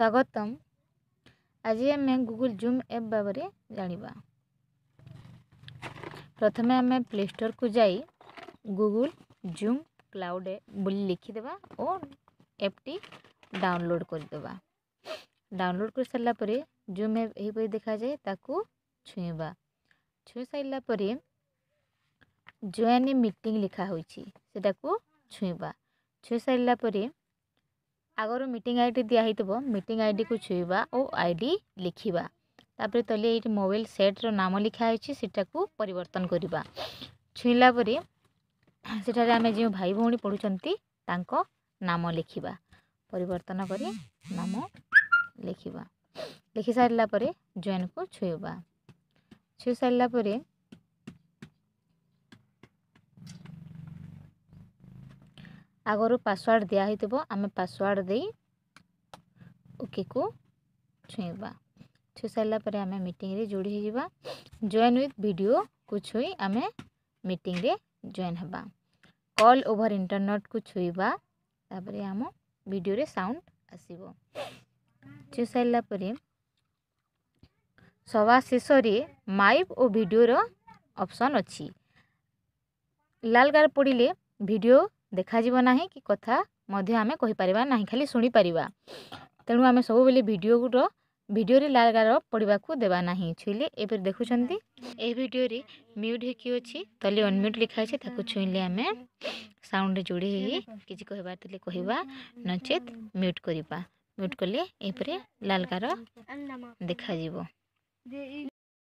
स्वागतम आज आम गूगल जूम एप बाबरे जानवा प्रथम आम प्ले स्टोर को जा गूगल जूम क्लाउड बोली लिखिद और एप्टी डाउनलोड करदे डाउनलोड कर सारापर जूम एप यहपर देखा जाए छुईवा छुई सारापुर जयन मीटिंग लिखा हो को छुईवा छुई सारापुर আগর মিটিং আইডি দিয়া হইতব মিটিং আইডি কু ছুইবা ও আইডি লিখিবা তারপরে তলে এইটি মোবাইল সেট সেট্র নাম লিখা সেটা কু পরিবর্তন করিবা ছুইলা পরে সেটারে আমি যে ভাই ভৌণী পড়ুচন্তি তাঙ্ক নাম লিখিবা পরিবর্তন করি নাম লিখিবা লিখি সারা পরে জয়েন কু ছুইবা ছুই সারা পরে ଆଗରୁ ପାସୱାର୍ଡ଼ ଦିଆହେଇଥିବ ଆମେ ପାସୱାର୍ଡ଼ ଦେଇ ଓକେକୁ ଛୁଇଁବା ଛୁଇଁ ସାରିଲା ପରେ ଆମେ ମିଟିଂରେ ଯୋଡ଼ି ହେଇଯିବା ଜଏନ୍ ୱିଥ୍ ଭିଡ଼ିଓକୁ ଛୁଇଁ ଆମେ ମିଟିଂରେ ଜଏନ୍ ହେବା କଲ୍ ଓଭର୍ ଇଣ୍ଟରନେଟ୍କୁ ଛୁଇଁବା ତାପରେ ଆମ ଭିଡ଼ିଓରେ ସାଉଣ୍ଡ ଆସିବ ଛୁଇଁ ସାରିଲା ପରେ ସଭା ଶେଷରେ ମାଇକ୍ ଓ ଭିଡ଼ିଓର ଅପସନ୍ ଅଛି ଲାଲ ଗାର ପଡ଼ିଲେ ଭିଡ଼ିଓ ଦେଖାଯିବ ନାହିଁ କି କଥା ମଧ୍ୟ ଆମେ କହିପାରିବା ନାହିଁ ଖାଲି ଶୁଣିପାରିବା ତେଣୁ ଆମେ ସବୁବେଳେ ଭିଡ଼ିଓର ଭିଡ଼ିଓରେ ଲାଲ୍ ଗାର ପଡ଼ିବାକୁ ଦେବା ନାହିଁ ଛୁଇଁଲେ ଏପରି ଦେଖୁଛନ୍ତି ଏହି ଭିଡ଼ିଓରେ ମ୍ୟୁଟ୍ ହେଇକି ଅଛି ତଲେ ଅନ୍ମ୍ୟୁଟ୍ ଲେଖା ଅଛି ତାକୁ ଛୁଇଁଲେ ଆମେ ସାଉଣ୍ଡରେ ଯୋଡ଼ି ହେଇ କିଛି କହିବାର ଥିଲେ କହିବା ନଚେତ୍ ମ୍ୟୁଟ୍ କରିବା ମ୍ୟୁଟ୍ କଲେ ଏହିପରି ଲାଲ୍ ଗାର ଦେଖାଯିବ